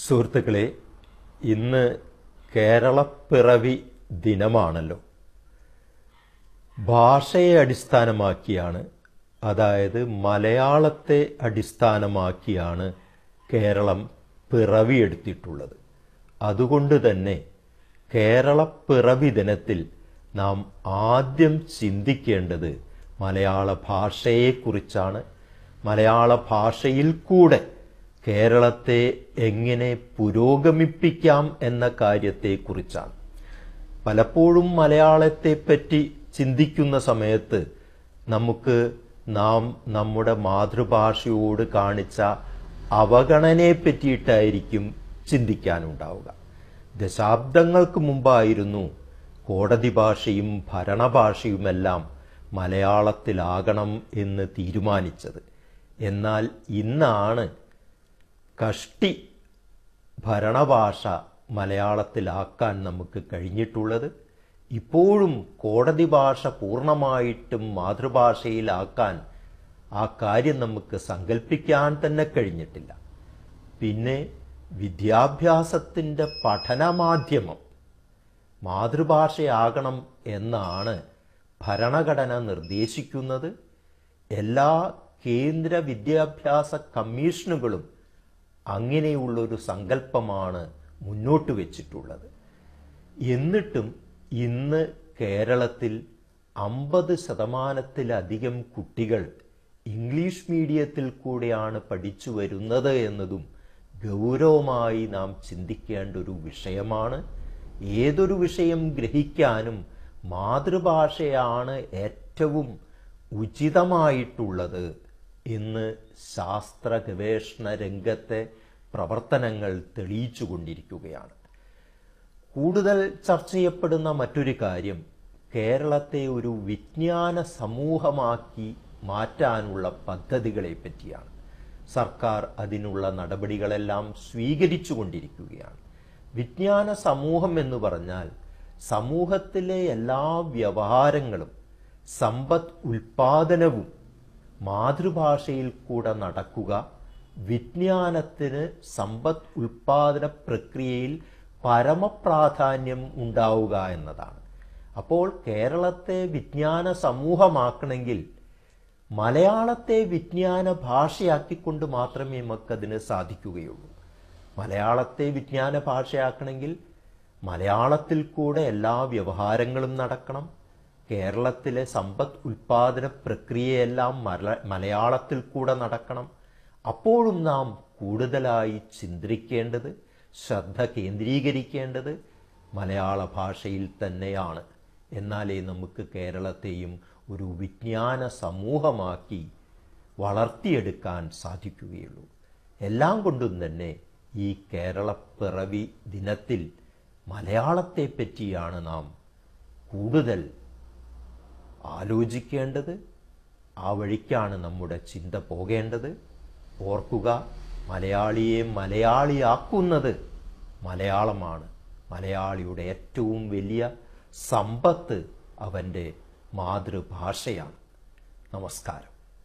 സുഹൃത്തുക്കളെ ഇന്ന് കേരളപ്പിറവി ദിനമാണല്ലോ ഭാഷയെ അടിസ്ഥാനമാക്കിയാണ് അതായത് മലയാളത്തെ അടിസ്ഥാനമാക്കിയാണ് കേരളം പിറവിയെടുത്തിട്ടുള്ളത് അതുകൊണ്ട് തന്നെ കേരളപ്പിറവി ദിനത്തിൽ നാം ആദ്യം ചിന്തിക്കേണ്ടത് മലയാള ഭാഷയെക്കുറിച്ചാണ് മലയാള ഭാഷയിൽ കൂടെ കേരളത്തെ എങ്ങനെ പുരോഗമിപ്പിക്കാം എന്ന കാര്യത്തെക്കുറിച്ചാണ് പലപ്പോഴും മലയാളത്തെപ്പറ്റി ചിന്തിക്കുന്ന സമയത്ത് നമുക്ക് നാം നമ്മുടെ മാതൃഭാഷയോട് കാണിച്ച അവഗണനയെ പറ്റിയിട്ടായിരിക്കും ചിന്തിക്കാനുണ്ടാവുക ദശാബ്ദങ്ങൾക്ക് മുമ്പായിരുന്നു കോടതി ഭാഷയും ഭരണഭാഷയുമെല്ലാം മലയാളത്തിലാകണം എന്ന് തീരുമാനിച്ചത് എന്നാൽ ഇന്നാണ് കഷ്ടി ഭരണഭാഷ മലയാളത്തിലാക്കാൻ നമുക്ക് കഴിഞ്ഞിട്ടുള്ളത് ഇപ്പോഴും കോടതി ഭാഷ പൂർണ്ണമായിട്ടും മാതൃഭാഷയിലാക്കാൻ ആ കാര്യം നമുക്ക് സങ്കല്പിക്കാൻ തന്നെ കഴിഞ്ഞിട്ടില്ല പിന്നെ വിദ്യാഭ്യാസത്തിൻ്റെ പഠനമാധ്യമം മാതൃഭാഷയാകണം എന്നാണ് ഭരണഘടന നിർദ്ദേശിക്കുന്നത് എല്ലാ കേന്ദ്ര വിദ്യാഭ്യാസ കമ്മീഷനുകളും അങ്ങനെയുള്ളൊരു സങ്കല്പമാണ് മുന്നോട്ട് വെച്ചിട്ടുള്ളത് എന്നിട്ടും ഇന്ന് കേരളത്തിൽ അമ്പത് ശതമാനത്തിലധികം കുട്ടികൾ ഇംഗ്ലീഷ് മീഡിയത്തിൽ കൂടെയാണ് പഠിച്ചു വരുന്നത് എന്നതും ഗൗരവമായി നാം ചിന്തിക്കേണ്ട ഒരു വിഷയമാണ് ഏതൊരു വിഷയം ഗ്രഹിക്കാനും മാതൃഭാഷയാണ് ഏറ്റവും ഉചിതമായിട്ടുള്ളത് ഇന്ന് ശാസ്ത്ര ഗവേഷണ രംഗത്തെ പ്രവർത്തനങ്ങൾ തെളിയിച്ചു കൊണ്ടിരിക്കുകയാണ് കൂടുതൽ ചർച്ച ചെയ്യപ്പെടുന്ന മറ്റൊരു കാര്യം കേരളത്തെ ഒരു വിജ്ഞാന സമൂഹമാക്കി മാറ്റാനുള്ള പദ്ധതികളെ പറ്റിയാണ് സർക്കാർ അതിനുള്ള നടപടികളെല്ലാം സ്വീകരിച്ചു കൊണ്ടിരിക്കുകയാണ് വിജ്ഞാന സമൂഹം എന്ന് പറഞ്ഞാൽ സമൂഹത്തിലെ എല്ലാ വ്യവഹാരങ്ങളും സമ്പദ് ഉൽപാദനവും മാതൃഭാഷയിൽ കൂടെ നടക്കുക വിജ്ഞാനത്തിന് സമ്പദ് ഉൽപാദന പ്രക്രിയയിൽ പരമപ്രാധാന്യം ഉണ്ടാവുക എന്നതാണ് അപ്പോൾ കേരളത്തെ വിജ്ഞാന സമൂഹമാക്കണമെങ്കിൽ മലയാളത്തെ വിജ്ഞാന ഭാഷയാക്കിക്കൊണ്ട് മാത്രമേ നമുക്കതിന് സാധിക്കുകയുള്ളൂ മലയാളത്തെ വിജ്ഞാന ഭാഷയാക്കണമെങ്കിൽ മലയാളത്തിൽ കൂടെ എല്ലാ വ്യവഹാരങ്ങളും നടക്കണം കേരളത്തിലെ സമ്പദ് ഉൽപാദന പ്രക്രിയയെല്ലാം മല മലയാളത്തിൽ കൂടെ നടക്കണം അപ്പോഴും നാം കൂടുതലായി ചിന്തിക്കേണ്ടത് ശ്രദ്ധ കേന്ദ്രീകരിക്കേണ്ടത് മലയാള ഭാഷയിൽ തന്നെയാണ് എന്നാലേ നമുക്ക് കേരളത്തെയും ഒരു വിജ്ഞാന സമൂഹമാക്കി വളർത്തിയെടുക്കാൻ സാധിക്കുകയുള്ളൂ എല്ലാം കൊണ്ടും തന്നെ ഈ കേരള പിറവി ദിനത്തിൽ പറ്റിയാണ് നാം കൂടുതൽ ആലോചിക്കേണ്ടത് ആ വഴിക്കാണ് നമ്മുടെ ചിന്ത പോകേണ്ടത് ഓർക്കുക മലയാളിയെ മലയാളിയാക്കുന്നത് മലയാളമാണ് മലയാളിയുടെ ഏറ്റവും വലിയ സമ്പത്ത് അവൻ്റെ മാതൃഭാഷയാണ് നമസ്കാരം